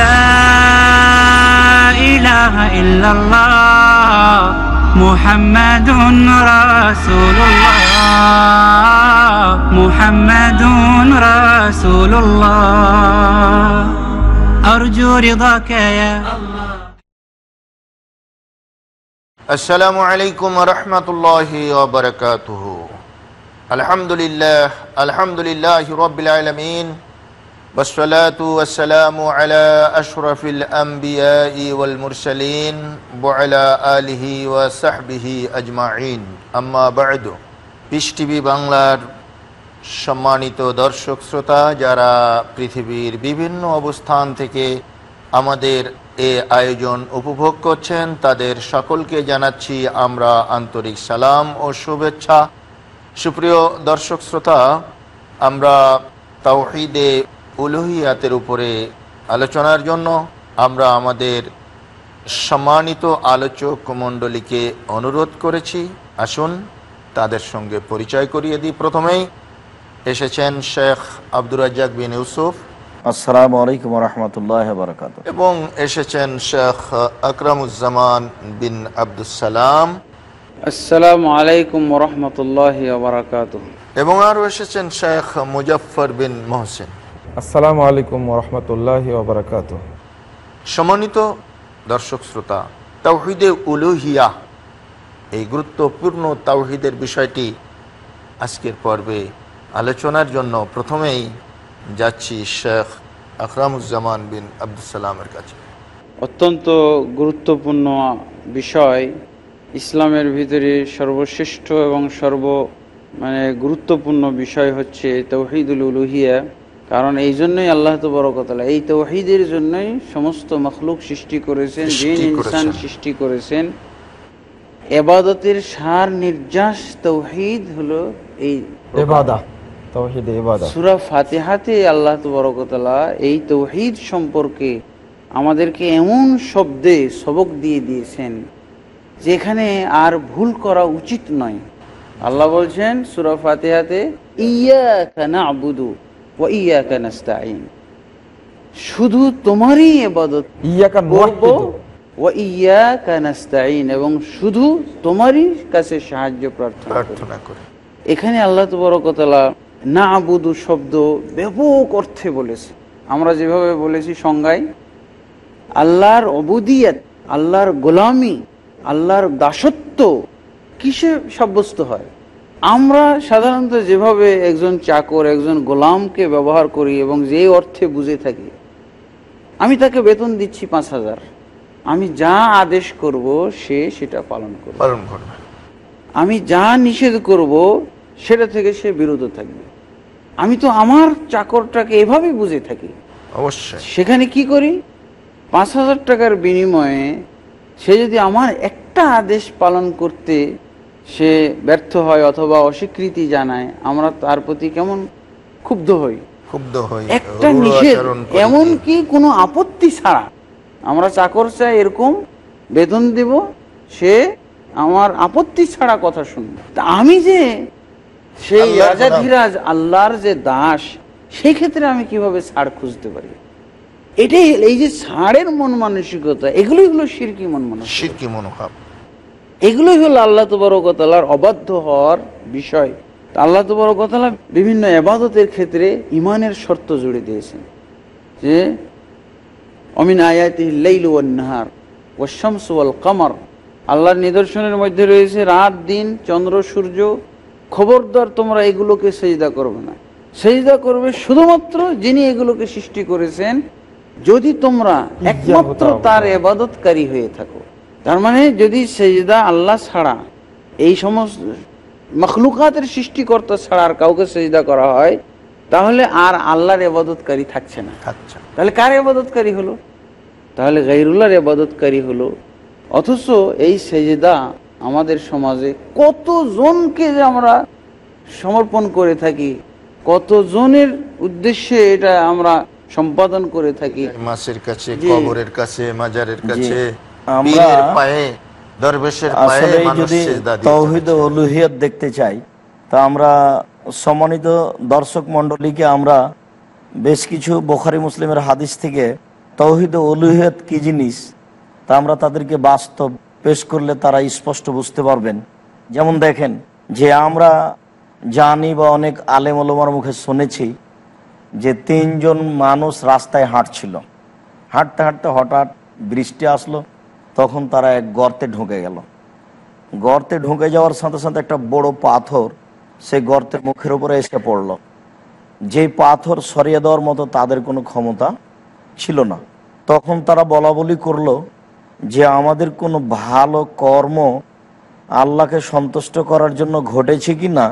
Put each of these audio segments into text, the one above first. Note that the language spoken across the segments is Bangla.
لا إله إلا الله محمد رسول الله محمد رسول الله أرجو رضاك يا الله السلام عليكم ورحمة الله وبركاته الحمد لله الحمد لله رب العالمين والصلاة والسلام على أشرف الأنبياء والمرسلين وعلى آله وصحبه أجمعين أما بعد পিস টিভি বাংলার সম্মানিত দর্শক শ্রোতা যারা পৃথিবীর বিভিন্ন অবস্থান থেকে আমাদের এ আয়োজন উপভোগ করছেন তাদের সকলকে জানাচ্ছি আমরা আন্তরিক সালাম ও শুভেচ্ছা সুপ্রিয় দর্শক শ্রোতা আমরা তাওহিদে উলুহিয়াতের উপরে আলোচনার জন্য আমরা আমাদের সম্মানিত আলোচক মণ্ডলীকে অনুরোধ করেছি আসুন তাদের সঙ্গে পরিচয় করিয়ে দিই প্রথমেই এসেছেন শেখ আব্দুর রাজ্জাক বিন ইউসুফ আসসালাম আলাইকুম রহমতুল্লাহ এবং এসেছেন শেখ আকরামুজ্জামান বিন আবদুসালাম আলাইকুম এবং আরও এসেছেন শেখ মুজাফর বিন মোহসেন আসসালামু আলাইকুম রহমতুল্লাহ ওবরাকাত সমন্বিত দর্শক শ্রোতা তাওহিদে উলুহিয়া এই গুরুত্বপূর্ণ তাওহিদের বিষয়টি আজকের পর্বে আলোচনার জন্য প্রথমেই যাচ্ছি শেখ আকরামুজ্জামান বিন আবদুসালামের কাছে অত্যন্ত গুরুত্বপূর্ণ বিষয় ইসলামের ভিতরে সর্বশ্রেষ্ঠ এবং সর্ব মানে গুরুত্বপূর্ণ বিষয় হচ্ছে তৌহিদুল উলুহিয়া কারণ এই জন্যই আল্লাহ তো বরকতলা এই তৌহিদের জন্যই সমস্ত মখলুক সৃষ্টি করেছেন জিন ইনসান সৃষ্টি করেছেন এবাদতের সার নির্যাস তৌহিদ হলো এই সুরা ফাতেহাতে আল্লাহ তবরকতলা এই তৌহিদ সম্পর্কে আমাদেরকে এমন শব্দে সবক দিয়ে দিয়েছেন যেখানে আর ভুল করা উচিত নয় আল্লাহ বলছেন সুরা ফাতেহাতে ইয়া কানা আবুদু শুধু তোমারই এবাদত এবং শুধু তোমারই কাছে সাহায্য প্রার্থনা এখানে আল্লাহ তবরকতলা না বুধু শব্দ ব্যাপক অর্থে বলেছে আমরা যেভাবে বলেছি সংজ্ঞায় আল্লাহর অবুদিয়াত আল্লাহর গোলামি আল্লাহর দাসত্ব কিসে সাব্যস্ত হয় আমরা সাধারণত যেভাবে একজন চাকর একজন গোলামকে ব্যবহার করি এবং যে অর্থে বুঝে থাকি আমি তাকে বেতন দিচ্ছি পাঁচ হাজার আমি যা আদেশ করব সে সেটা পালন করবে পালন করবে আমি যা নিষেধ করব সেটা থেকে সে বিরত থাকবে আমি তো আমার চাকরটাকে এভাবে বুঝে থাকি অবশ্যই সেখানে কি করি পাঁচ হাজার টাকার বিনিময়ে সে যদি আমার একটা আদেশ পালন করতে সে ব্যর্থ হয় অথবা অস্বীকৃতি জানায় আমরা তার প্রতি কেমন ক্ষুব্ধ হই ক্ষুব্ধ হই একটা নিষেধ এমনকি কোনো আপত্তি ছাড়া আমরা চাকর চাই এরকম বেতন দেব সে আমার আপত্তি ছাড়া কথা শুনবে আমি যে সেই রাজা ধীরাজ আল্লাহর যে দাস সেই ক্ষেত্রে আমি কিভাবে ছাড় খুঁজতে পারি এটাই এই যে ছাড়ের মন মানসিকতা এগুলোই হলো সিরকি মন মানসিক সিরকি মনোভাব এগুলোই হলো আল্লাহ তবরকতালার অবাধ্য হওয়ার বিষয় আল্লাহ তবরকতালা বিভিন্ন এবাদতের ক্ষেত্রে ইমানের শর্ত জুড়ে দিয়েছেন যে অমিন আয়াতিহার ওয়াশামস ওয়াল কামার আল্লাহর নিদর্শনের মধ্যে রয়েছে রাত দিন চন্দ্র সূর্য খবরদার তোমরা এগুলোকে সেজদা করবে না সেজদা করবে শুধুমাত্র যিনি এগুলোকে সৃষ্টি করেছেন যদি তোমরা একমাত্র তার এবাদতকারী হয়ে থাকো তার মানে যদি সেজদা আল্লাহ ছাড়া এই সমস্ত মখলুকাতের সৃষ্টিকর্তা ছাড়া আর কাউকে সেজদা করা হয় তাহলে আর আল্লাহর এবাদতকারী থাকছে না আচ্ছা তাহলে কার এবাদতকারী হলো তাহলে গাইরুল্লাহর এবাদতকারী হলো অথচ এই সেজদা আমাদের সমাজে কতজনকে যে আমরা সমর্পণ করে থাকি কতজনের উদ্দেশ্যে এটা আমরা সম্পাদন করে থাকি মাসের কাছে কবরের কাছে মাজারের কাছে আমরা পায়ে যদি তৌহিদ অলুহিয়ত দেখতে চাই তা আমরা সম্মানিত দর্শক মণ্ডলীকে আমরা বেশ কিছু বোখারি মুসলিমের হাদিস থেকে তৌহিদ অলুহিয়ত কি জিনিস তা আমরা তাদেরকে বাস্তব পেশ করলে তারা স্পষ্ট বুঝতে পারবেন যেমন দেখেন যে আমরা জানি বা অনেক আলেম আলমার মুখে শুনেছি যে তিনজন মানুষ রাস্তায় হাঁটছিল হাঁটতে হাঁটতে হঠাৎ বৃষ্টি আসলো তখন তারা এক গর্তে ঢুকে গেল গর্তে ঢুকে যাওয়ার সাথে সাথে একটা বড় পাথর সেই গর্তের মুখের উপরে এসে পড়ল যে পাথর সরিয়ে দেওয়ার মতো তাদের কোনো ক্ষমতা ছিল না তখন তারা বলা বলি করলো যে আমাদের কোনো ভালো কর্ম আল্লাহকে সন্তুষ্ট করার জন্য ঘটেছে কি না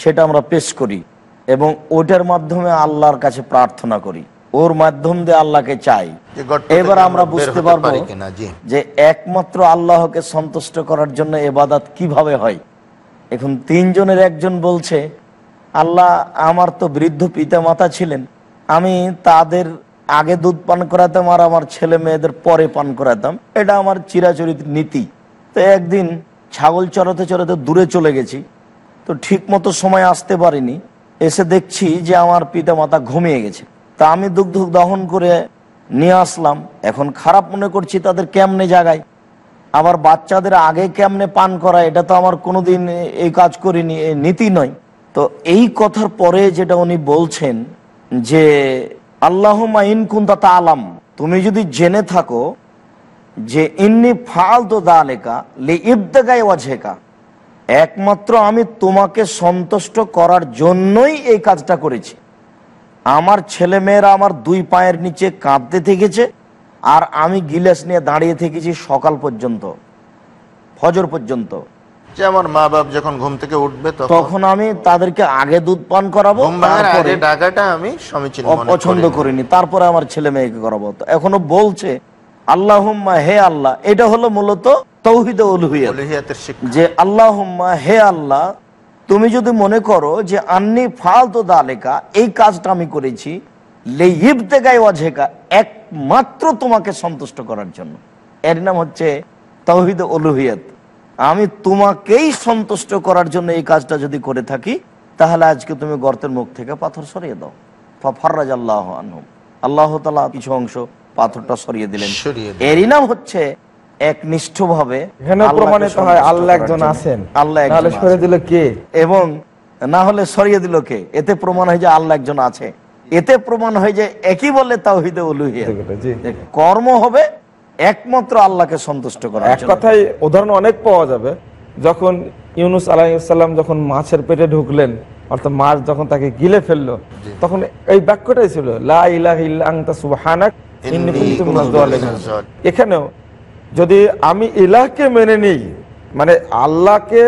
সেটা আমরা পেশ করি এবং ওটার মাধ্যমে আল্লাহর কাছে প্রার্থনা করি ওর মাধ্যম দিয়ে আল্লাহকে চাই এবার আমরা বুঝতে পারবো যে একমাত্র আল্লাহকে সন্তুষ্ট করার জন্য এবাদাত কিভাবে হয় এখন তিনজনের একজন বলছে আল্লাহ আমার তো বৃদ্ধ পিতা মাতা ছিলেন আমি তাদের আগে দুধ পান করাতাম আর আমার ছেলে মেয়েদের পরে পান করাতাম এটা আমার চিরাচরিত নীতি তো একদিন ছাগল চড়াতে চড়াতে দূরে চলে গেছি তো ঠিক মতো সময় আসতে পারিনি এসে দেখছি যে আমার পিতা মাতা ঘুমিয়ে গেছে তা আমি দুগ্ধ দহন করে নিয়ে আসলাম এখন খারাপ মনে করছি তাদের কেমনে জাগায় আবার বাচ্চাদের আগে কেমনে পান করা এটা তো আমার কোনোদিন এই কাজ করিনি নীতি নয় তো এই কথার পরে যেটা উনি বলছেন যে আল্লাহ মাইন কুন্তা তা আলাম তুমি যদি জেনে থাকো যে ইন্নি দা দালেকা লে ইবদাগায় ওয়াঝেকা একমাত্র আমি তোমাকে সন্তুষ্ট করার জন্যই এই কাজটা করেছি আমার মেয়েরা আমার দুই পায়ের নিচে কাঁদতে থেকেছে আর আমি গিলাস নিয়ে দাঁড়িয়ে থেকেছি সকাল পর্যন্ত ফজর পর্যন্ত তাদেরকে আগে দুধ পান করাবো আমি পছন্দ করিনি তারপরে আমার ছেলে মেয়েকে করাবো এখনো বলছে হে আল্লাহ এটা হলো মূলত যে আল্লাহ হে আল্লাহ তুমি যদি মনে করো যে আন্নি ফালতু দালেকা এই কাজটা আমি করেছি লেইব তেগাই অঝেকা একমাত্র তোমাকে সন্তুষ্ট করার জন্য এর নাম হচ্ছে তহিদ অলুহিয়ত আমি তোমাকেই সন্তুষ্ট করার জন্য এই কাজটা যদি করে থাকি তাহলে আজকে তুমি গর্তের মুখ থেকে পাথর সরিয়ে দাও ফাফারাজ আল্লাহ আল্লাহ তালা কিছু অংশ পাথরটা সরিয়ে দিলেন এরই নাম হচ্ছে এবং না হলে সরিয়ে দিল কে এতে প্রমাণ হয় যে আল্লাহ একজন আছে এতে প্রমাণ হয় যে একই বলে কর্ম হবে একমাত্র আল্লাহকে সন্তুষ্ট করা এক কথায় উদাহরণ অনেক পাওয়া যাবে যখন ইউনুস আলাইসাল্লাম যখন মাছের পেটে ঢুকলেন অর্থাৎ মাছ যখন তাকে গিলে ফেললো তখন এই বাক্যটাই ছিল লাহ এখানেও যদি আমি ইলাহকে মেনে নিই মানে আল্লাহকে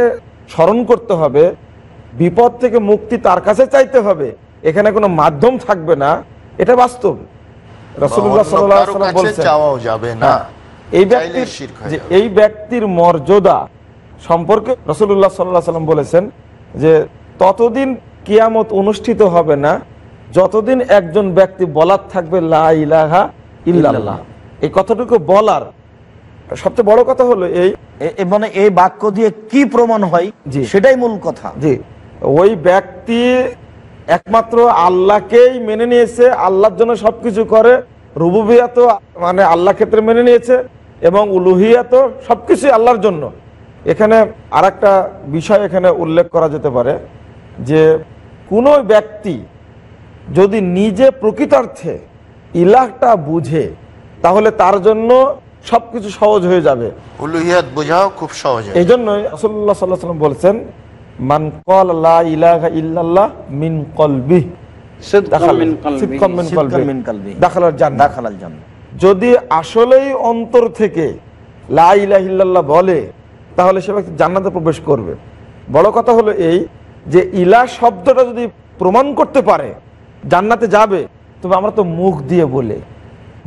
স্মরণ করতে হবে বিপদ থেকে মুক্তি তার কাছে চাইতে হবে এখানে কোনো মাধ্যম থাকবে না এটা বাস্তব হ্যাঁ, এই ব্যক্তির মর্যাদা সম্পর্কে রসুল্লাহ সাল্লাহ সাল্লাম বলেছেন যে ততদিন কিয়ামত অনুষ্ঠিত হবে না যতদিন একজন ব্যক্তি বলার থাকবে লা ইলাহা ইল্লাল্লাহ এই কথাটুকু বলার সবচেয়ে বড় কথা হলো এই মানে এই বাক্য দিয়ে কি প্রমাণ হয় সেটাই মূল কথা জি ওই ব্যক্তি একমাত্র আল্লাহকেই মেনে নিয়েছে আল্লাহর জন্য সবকিছু করে তো মানে আল্লাহ ক্ষেত্রে মেনে নিয়েছে এবং উলুহিয়া তো সবকিছু আল্লাহর জন্য এখানে আর বিষয় এখানে উল্লেখ করা যেতে পারে যে কোনো ব্যক্তি যদি নিজে প্রকৃতার্থে ইলাহটা বুঝে তাহলে তার জন্য সবকিছু সহজ হয়ে যাবে খুব সহজ এই বলেছেন লা ইল্লাল্লাহ যদি আসলেই অন্তর থেকে বলে তাহলে সে ব্যক্তি জান্নাতে প্রবেশ করবে বড় কথা হলো এই যে ইলা শব্দটা যদি প্রমাণ করতে পারে জান্নাতে যাবে তবে আমরা তো মুখ দিয়ে বলে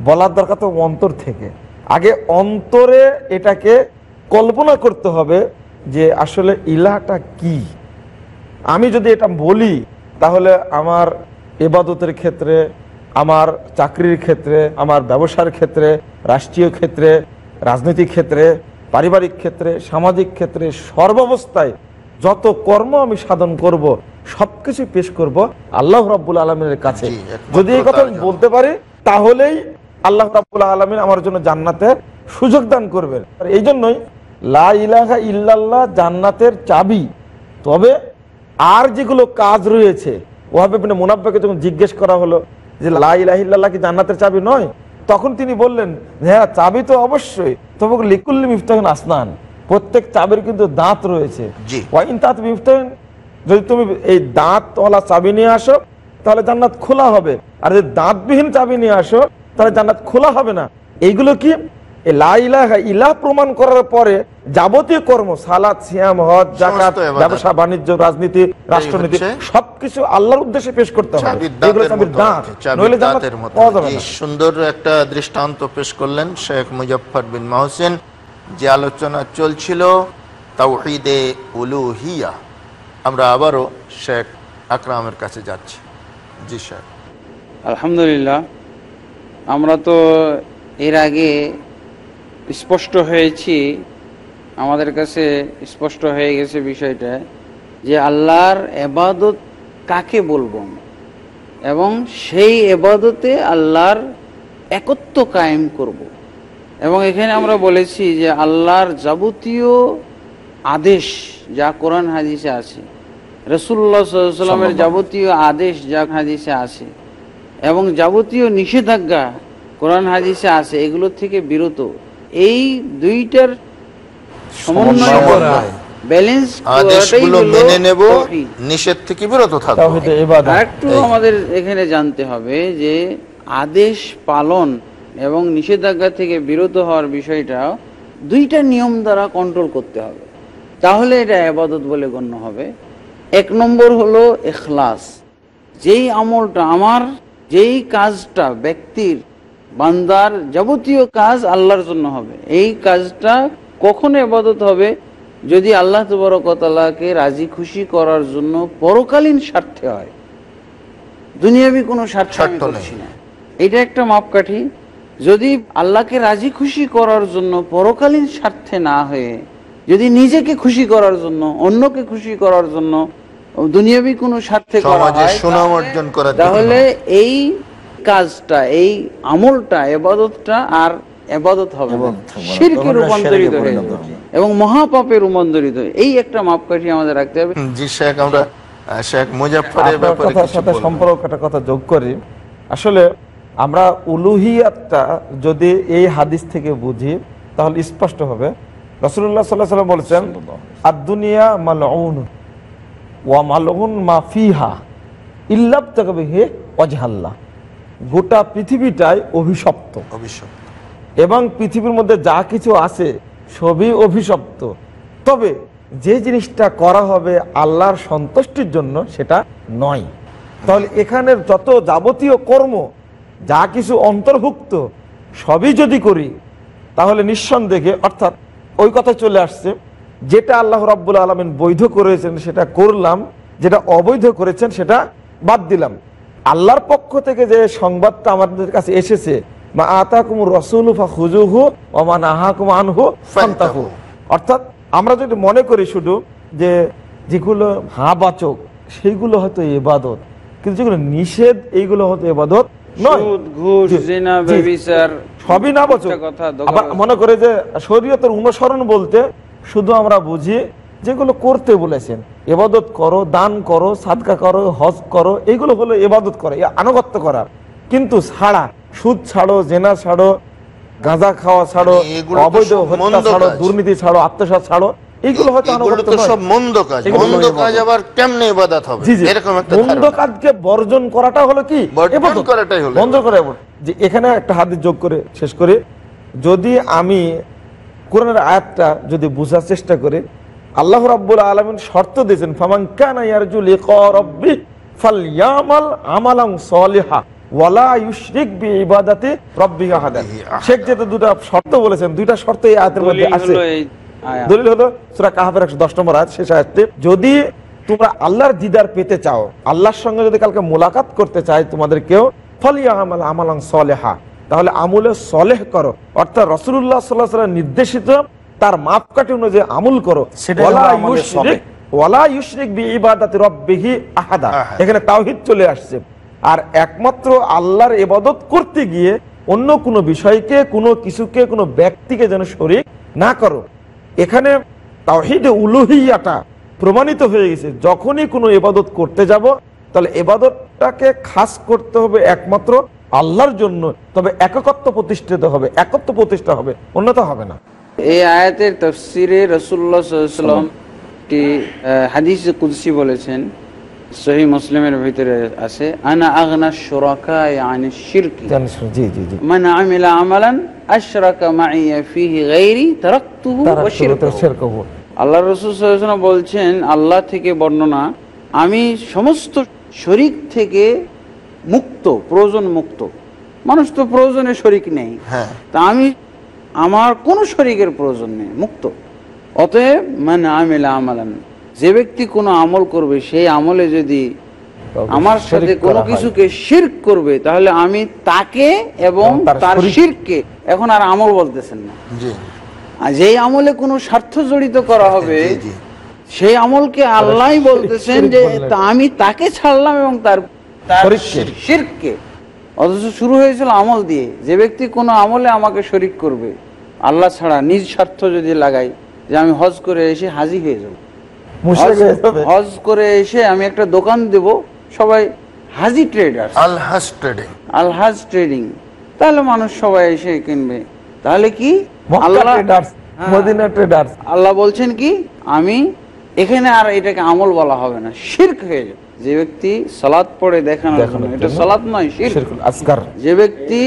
বলার দরকার তো অন্তর থেকে আগে অন্তরে এটাকে কল্পনা করতে হবে যে আসলে ইলাটা কি আমি যদি এটা বলি তাহলে আমার এবাদতের ক্ষেত্রে আমার চাকরির ক্ষেত্রে আমার ব্যবসার ক্ষেত্রে রাষ্ট্রীয় ক্ষেত্রে রাজনৈতিক ক্ষেত্রে পারিবারিক ক্ষেত্রে সামাজিক ক্ষেত্রে সর্বাবস্থায় যত কর্ম আমি সাধন করব সবকিছু পেশ করব আল্লাহ রাবুল আলমের কাছে যদি এই কথা বলতে পারি তাহলেই আল্লাহ রাবুল আলমিন আমার জন্য জান্নাতে সুযোগ দান করবেন এই জন্যই লা ইলাহা ইল্লাল্লাহ জান্নাতের চাবি তবে আর যেগুলো কাজ রয়েছে ওভাবে মানে মুনাব্বাকে যখন জিজ্ঞেস করা হলো যে লা ইল্লাল্লাহ কি জান্নাতের চাবি নয় তখন তিনি বললেন হ্যাঁ চাবি তো অবশ্যই তবে লিকুল মিফতাহিন আসনান প্রত্যেক চাবির কিন্তু দাঁত রয়েছে ওয়াইন তাঁত মিফতাহিন যদি তুমি এই দাঁতওয়ালা চাবি নিয়ে আসো তাহলে জান্নাত খোলা হবে আর যদি দাঁতবিহীন চাবি নিয়ে আসো তাহলে জান্নাত খোলা হবে না এইগুলো কি ইলা প্রমাণ করার পরে যাবতীয় কর্ম সালাদ সিয়াম হজ জাকাত ব্যবসা বাণিজ্য রাজনীতি রাষ্ট্রনীতি সবকিছু আল্লাহর উদ্দেশ্যে পেশ করতে হবে সুন্দর একটা দৃষ্টান্ত পেশ করলেন শেখ মুজাফফর বিন মহসিন যে আলোচনা চলছিল তাওহীদে উলুহিয়া আমরা আবারও শেখ আকরামের কাছে যাচ্ছি জি শেখ আলহামদুলিল্লাহ আমরা তো এর আগে স্পষ্ট হয়েছি আমাদের কাছে স্পষ্ট হয়ে গেছে বিষয়টা যে আল্লাহর এবাদত কাকে বলবো এবং সেই এবাদতে আল্লাহর একত্ব কায়েম করব। এবং এখানে আমরা বলেছি যে আল্লাহর যাবতীয় আদেশ যা কোরআন হাদিসে আছে রসুল্লা সাল্লামের যাবতীয় আদেশ যা হাদিসে আছে এবং যাবতীয় নিষেধাজ্ঞা কোরআন হাদিসে আছে এগুলো থেকে বিরত এই দুইটার ব্যালেন্স একটু আমাদের এখানে জানতে হবে যে আদেশ পালন এবং নিষেধাজ্ঞা থেকে বিরত হওয়ার বিষয়টা দুইটা নিয়ম দ্বারা কন্ট্রোল করতে হবে তাহলে এটা আবাদত বলে গণ্য হবে এক নম্বর হলো এখলাস যেই আমলটা আমার যেই কাজটা ব্যক্তির বান্দার যাবতীয় কাজ আল্লাহর জন্য হবে এই কাজটা কখন এবাদত হবে যদি আল্লাহ তবরকতালাকে রাজি খুশি করার জন্য পরকালীন স্বার্থে হয় দুনিয়াবি কোনো স্বার্থ করছি না এটা একটা মাপকাঠি যদি আল্লাহকে রাজি খুশি করার জন্য পরকালীন স্বার্থে না হয়ে যদি নিজেকে খুশি করার জন্য অন্যকে খুশি করার জন্য দুনিয়াবি কোনো স্বার্থে সুনাম অর্জন করা তাহলে এই কাজটা এই আমলটা এবাদতটা আর এবাদত হবে রূপান্তরিত হয়ে এবং মহাপাপে রূপান্তরিত এই একটা মাপকাঠি আমাদের রাখতে হবে জি শেখ আমরা শেখ মুজাফফরের ব্যাপারে সাথে সম্পর্কটা কথা যোগ করি আসলে আমরা উলুহিয়াতটা যদি এই হাদিস থেকে বুঝি তাহলে স্পষ্ট হবে রসুল্লাহ সাল্লাল্লাহু আলাইহি ওয়াসাল্লাম বলেছেন দুনিয়া ওয়া মালগুন মা ইল্লাব তকবিহে অজহাল্লা গোটা পৃথিবীটাই অভিশপ্ত অভিশপ্ত এবং পৃথিবীর মধ্যে যা কিছু আছে সবই অভিশপ্ত তবে যে জিনিসটা করা হবে আল্লাহর সন্তুষ্টির জন্য সেটা নয় তাহলে এখানের যত যাবতীয় কর্ম যা কিছু অন্তর্ভুক্ত সবই যদি করি তাহলে নিঃসন্দেহে অর্থাৎ ওই কথা চলে আসছে যেটা আল্লাহ রাবুল আলমিন বৈধ করেছেন সেটা করলাম যেটা অবৈধ করেছেন সেটা বাদ দিলাম আল্লাহর পক্ষ থেকে যে সংবাদটা আমাদের কাছে এসেছে আতাকুম রসুল হুজুহু আনহু ফান্তাহু অর্থাৎ আমরা যদি মনে করি শুধু যে যেগুলো বাচক সেইগুলো হয়তো এবাদত কিন্তু যেগুলো নিষেধ এইগুলো হয়তো এবাদত সবই না বচক মনে করে যে শরীয়তের অনুসরণ বলতে শুধু আমরা বুঝি যেগুলো করতে বলেছেন এবাদত করো দান করো সাদকা করো হজ করো এগুলো হলো এবাদত করে আনুগত্য করার কিন্তু ছাড়া সুদ ছাড়ো জেনা ছাড়ো গাঁজা খাওয়া ছাড়ো অবৈধ হত্যা ছাড়ো দুর্নীতি ছাড়ো আত্মসাত ছাড়ো এইগুলো মন্দ কাজকে বর্জন করাটা হলো কি একটা যোগ করে শেষ করে যদি আমি কোরআনের আয়াতটা যদি বোঝার চেষ্টা করে আল্লাহ রাব্বুল আলমিন শর্ত দিয়েছেন ফামাঙ্কানা শেষ যদি তোমরা আল্লাহর দিদার পেতে চাও আল্লাহর সঙ্গে যদি কালকে মোলাকাত করতে চাই তোমাদের কেউ ফলিয়া আমাল আমালাং সলেহা তাহলে আমুলে সলেহ করো অর্থাৎ রসুল্লাহ সাল্লাহ নির্দেশিত তার মাপকাঠি অনুযায়ী আমুল করো এখানে চলে আসছে আর একমাত্র আল্লাহর করতে গিয়ে অন্য কোনো বিষয়কে কোনো কিছুকে কোনো ব্যক্তিকে যেন শরিক না করো এখানে তাওহিদে উলুহিয়াটা প্রমাণিত হয়ে গেছে যখনই কোনো এবাদত করতে যাব তাহলে এবাদতটাকে খাস করতে হবে একমাত্র আল্লাহর জন্য তবে একত্ব প্রতিষ্ঠিত হবে একত্ব প্রতিষ্ঠা হবে উন্নত হবে না এই আয়াতের তফসিরে রসুল্লাহাম কি হাদিস কুদ্সি বলেছেন সহি মুসলিমের ভিতরে আছে আনা আগনা শরাকা আনি শিরক জি জি জি মান আমিলা আমালান আশরাক মাইয়া ফিহি গায়রি তারাকতুহু ওয়া শিরকুহু আল্লাহ রাসূল সাল্লাল্লাহু আলাইহি বলছেন আল্লাহ থেকে বর্ণনা আমি সমস্ত শরীক থেকে মুক্ত প্রয়োজন মুক্ত মানুষ তো প্রয়োজনে শরিক নেই হ্যাঁ। তা আমি আমার কোনো শরিকের প্রয়োজন নেই মুক্ত অতএব মানে আমেলা আমালান যে ব্যক্তি কোনো আমল করবে সেই আমলে যদি আমার সাথে কোনো কিছুকে শির্ক করবে তাহলে আমি তাকে এবং তার শিরকে এখন আর আমল বলতেছেন না যেই আমলে কোনো স্বার্থ জড়িত করা হবে সেই আমলকে আল্লাহ বলতেছেন যে আমি তাকে ছাড়লাম এবং তার শিরকে অথচ শুরু হয়েছিল আমল দিয়ে যে ব্যক্তি কোনো আমলে আমাকে শরিক করবে আল্লাহ ছাড়া নিজ স্বার্থ যদি লাগাই যে আমি হজ করে এসে হাজি হয়ে হজ করে এসে আমি একটা দোকান দেব সবাই Haji trader Alhaj trading Alhaj trading তাহলে মানুষ সবাই এসে কিনবে তাহলে কি হ্যাঁ। আল্লাহ বলছেন কি আমি এখানে আর এটাকে আমল বলা হবে না শির্ক হয়ে যাবে যে ব্যক্তি সালাত পড়ে দেখানোর জন্য এটা সালাত নয় আসগার যে ব্যক্তি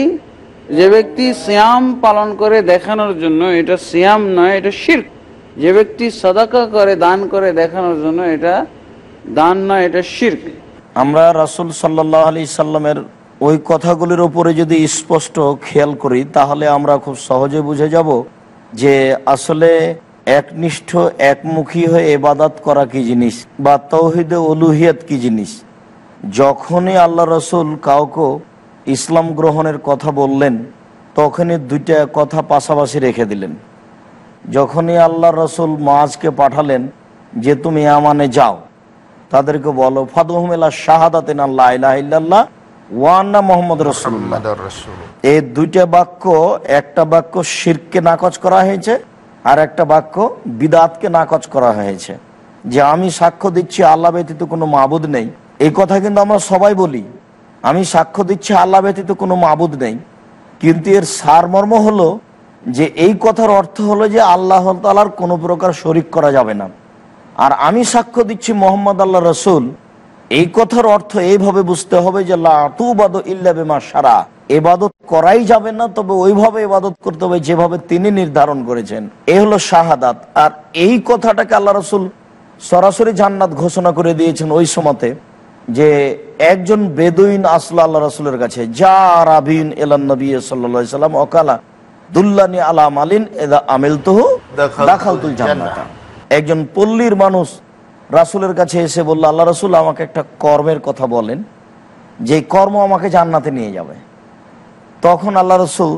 যে ব্যক্তি সিয়াম পালন করে দেখানোর জন্য এটা সিয়াম নয় এটা শির্ক যে ব্যক্তি সাদাকা করে দান করে দেখানোর জন্য এটা দান নয় এটা শির্ক আমরা রাসুল সাল্লাহ আলি সাল্লামের ওই কথাগুলির ওপরে যদি স্পষ্ট খেয়াল করি তাহলে আমরা খুব সহজে বুঝে যাব যে আসলে একনিষ্ঠ একমুখী হয়ে এবাদাত করা কি জিনিস বা তৌহিদ অলুহিয়াত কি জিনিস যখনই আল্লাহ রসুল কাউকে ইসলাম গ্রহণের কথা বললেন তখনই দুইটা কথা পাশাপাশি রেখে দিলেন যখনই আল্লাহ রসুল মাঝকে পাঠালেন যে তুমি আমানে যাও তাদেরকে বলো ফাদুহমেলা শাহাদাতেন আল্লাহ ইল্লাল্লাহ ওয়ান্না মোহাম্মদ রসুল এই দুইটা বাক্য একটা বাক্য শিরকে নাকচ করা হয়েছে আর একটা বাক্য বিদাতকে নাকচ করা হয়েছে যে আমি সাক্ষ্য দিচ্ছি আল্লাহ ব্যতীত কোনো মাবুদ নেই এই কথা কিন্তু আমরা সবাই বলি আমি সাক্ষ্য দিচ্ছি আল্লাহ ব্যতীত কোনো মাবুদ নেই কিন্তু এর সারমর্ম হলো যে এই কথার অর্থ হলো যে আল্লাহ তালার কোনো প্রকার শরিক করা যাবে না আর আমি সাক্ষ্য দিচ্ছি মোহাম্মদ আল্লাহ রসুল এই কথার অর্থ এইভাবে বুঝতে হবে যে লাতুবাদ ইল্লা বেমা সারা এবাদত করাই যাবে না তবে ওইভাবে এবাদত করতে হবে যেভাবে তিনি নির্ধারণ করেছেন এ হলো শাহাদাত আর এই কথাটাকে আল্লাহ রসুল সরাসরি জান্নাত ঘোষণা করে দিয়েছেন ওই সময়তে যে একজন বেদুইন আসলো আল্লাহ রসুলের কাছে যা রাবিন এলান সাল্লা সাল্লাম অকালা দুল্লানি আলা মালিন এদা আমিল তহু দাখালতুল জান্নাত একজন পল্লীর মানুষ রাসুলের কাছে এসে বলল আল্লাহ রসুল আমাকে একটা কর্মের কথা বলেন যে কর্ম আমাকে জান্নাতে নিয়ে যাবে তখন আল্লাহ রসুল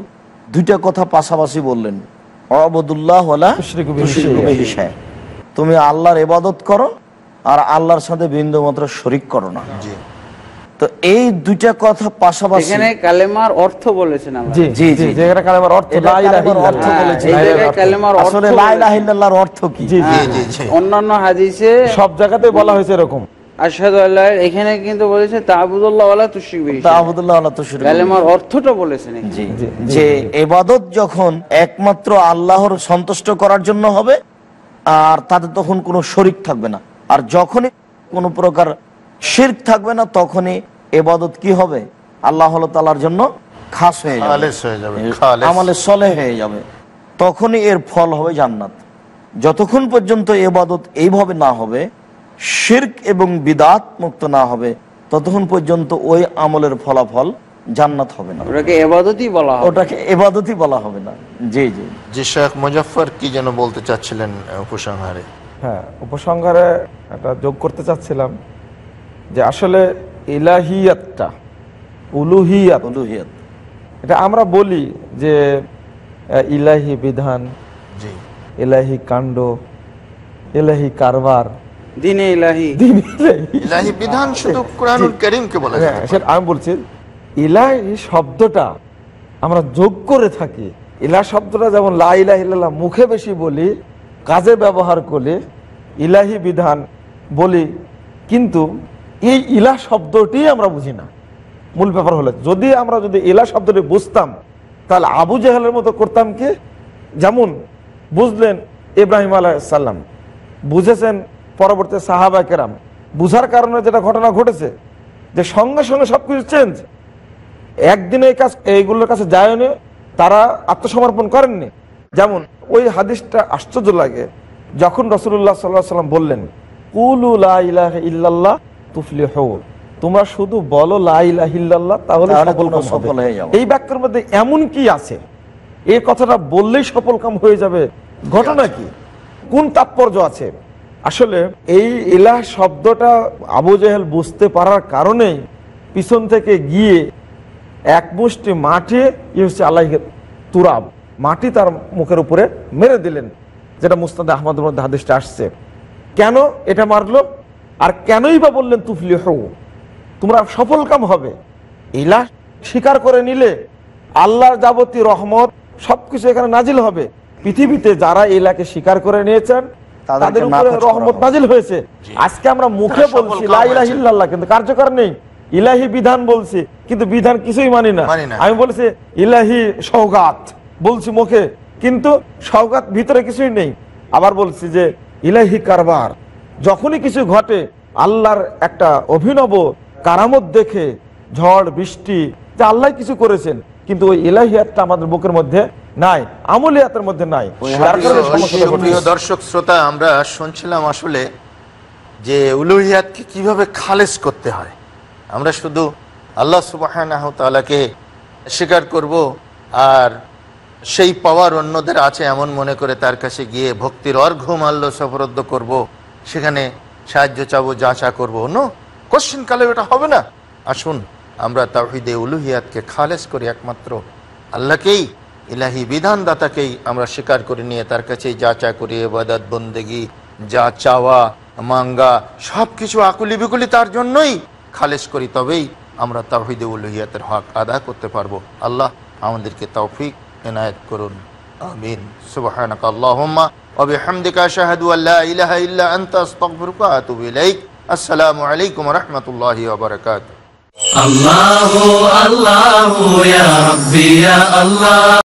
দুইটা কথা পাশাপাশি বললেন তুমি আল্লাহর এবাদত করো আর আল্লাহর সাথে বিন্দু মাত্র শরিক করো না তো এই দুইটা কথা পাশাপাশি হ্যাঁ। অন্যান্য সব জায়গাতে বলা হয়েছে এরকম এখানে কিন্তু বলেছে অর্থটা বলেছেন যে যখন একমাত্র আল্লাহর সন্তুষ্ট করার জন্য হবে আর তাতে তখন কোনো শরিক থাকবে না আর যখনই প্রকার শির্ক থাকবে না তখনই এবাদত কি হবে আল্লাহ তালার জন্য খাস হয়ে যাবে আমাদের সলে হয়ে যাবে তখনই এর ফল হবে জান্নাত যতক্ষণ পর্যন্ত এবাদত এইভাবে না হবে শির্ক এবং বিদাত মুক্ত না হবে ততক্ষণ পর্যন্ত ওই আমলের ফলাফল জান্নাত হবে না ওটাকে এবাদতই বলা হবে ওটাকে এবাদতই বলা হবে না জি জি জি শেখ মুজাফফর কি যেন বলতে চাচ্ছিলেন উপসংহারে হ্যাঁ উপসংহারে একটা যোগ করতে চাচ্ছিলাম যে আসলে ইলাহিয়াতটা উলুহিয়াত উলুহিয়াত এটা আমরা বলি যে ইলাহি বিধান জি ইলাহি কাণ্ড ইলাহি কারবার দিনে ইলাহি ইলাহি বিধান শুধু হ্যাঁ, কোরআনুল স্যার আমি বলছি ইলাহি শব্দটা আমরা যোগ করে থাকি ইলা শব্দটা যেমন লা ইলাহ ইল্লাল্লাহ মুখে বেশি বলি কাজে ব্যবহার করি ইলাহি বিধান বলি কিন্তু এই ইলা শব্দটি আমরা বুঝি না মূল ব্যাপার হলে যদি আমরা যদি ইলা শব্দটি বুঝতাম তাহলে আবু জাহালের মতো করতাম কি যেমন বুঝলেন ইব্রাহিম আলাহ সাল্লাম বুঝেছেন পরবর্তী সাহাবা কেরাম বুঝার কারণে যেটা ঘটনা ঘটেছে যে সঙ্গে সঙ্গে সবকিছু চেঞ্জ একদিনে এই কাজ এইগুলোর কাছে যায়নি তারা আত্মসমর্পণ করেননি যেমন ওই হাদিসটা আশ্চর্য লাগে যখন রসুল্লাহ সাল্লাহ সাল্লাম বললেন কুলুলা ইলাহ ইল্লাল্লাহ তুফলি হৌ তোমরা শুধু বলো লাইলাহিল্লাহ তাহলে সফল হয়ে এই বাক্যের মধ্যে এমন কি আছে এই কথাটা বললেই সফল কাম হয়ে যাবে ঘটনা কি কোন তাৎপর্য আছে আসলে এই ইলাহ শব্দটা আবু জাহেল বুঝতে পারার কারণেই পিছন থেকে গিয়ে এক মুষ্টি মাটি ইউসি আল্লাহ তুরাব মাটি তার মুখের উপরে মেরে দিলেন যেটা মুস্তাদ আহমদ মধ্যে হাদিসটা আসছে কেন এটা মারলো আর কেনই বা বললেন তুফলি হৌ তোমরা সফল কাম হবে ইলাহ স্বীকার করে নিলে আল্লাহর যাবতীয় রহমত সবকিছু এখানে নাজিল হবে পৃথিবীতে যারা ইলাকে স্বীকার করে নিয়েছেন তাদের উপরে রহমত নাজিল হয়েছে আজকে আমরা মুখে বলছি লাইলাহিল্লাহ কিন্তু কার্যকর নেই ইলাহি বিধান বলছি কিন্তু বিধান কিছুই মানি না আমি বলছি ইলাহি সৌগাত বলছি মুখে কিন্তু সৌগাত ভিতরে কিছুই নেই আবার বলছি যে ইলাহি কারবার যখনই কিছু ঘটে আল্লাহর একটা অভিনব কারামত দেখে ঝড় বৃষ্টি যে আল্লাহ কিছু করেছেন কিন্তু ওই ইলাহিয়াতটা আমাদের বুকের মধ্যে নাই আমলিয়াতের মধ্যে নাই দর্শক শ্রোতা আমরা শুনছিলাম আসলে যে উলুহিয়াতকে কিভাবে খালেজ করতে হয় আমরা শুধু আল্লাহ সুবাহকে স্বীকার করব আর সেই পাওয়ার অন্যদের আছে এমন মনে করে তার কাছে গিয়ে ভক্তির মাল্য সফরদ্ধ করব। সেখানে সাহায্য চাবো যা চা করবো ন কালে ওটা হবে না আসুন আমরা তাহিদে উলুহিয়াতকে খালেজ করি একমাত্র আল্লাহকেই ইলাহি বিধানদাতাকেই আমরা স্বীকার করে নিয়ে তার কাছেই যা চা করি এবাদত বন্দেগি যা চাওয়া মাঙ্গা সব কিছু আকুলি বিকুলি তার জন্যই খালেস করি তবেই আমরা তাহিদে উলহিয়াতের হক আদায় করতে পারবো আল্লাহ আমাদেরকে তৌফিক এনায়ত করুন আমিন সুবাহানক আল্লাহম্মা وبحمدك أشهد أن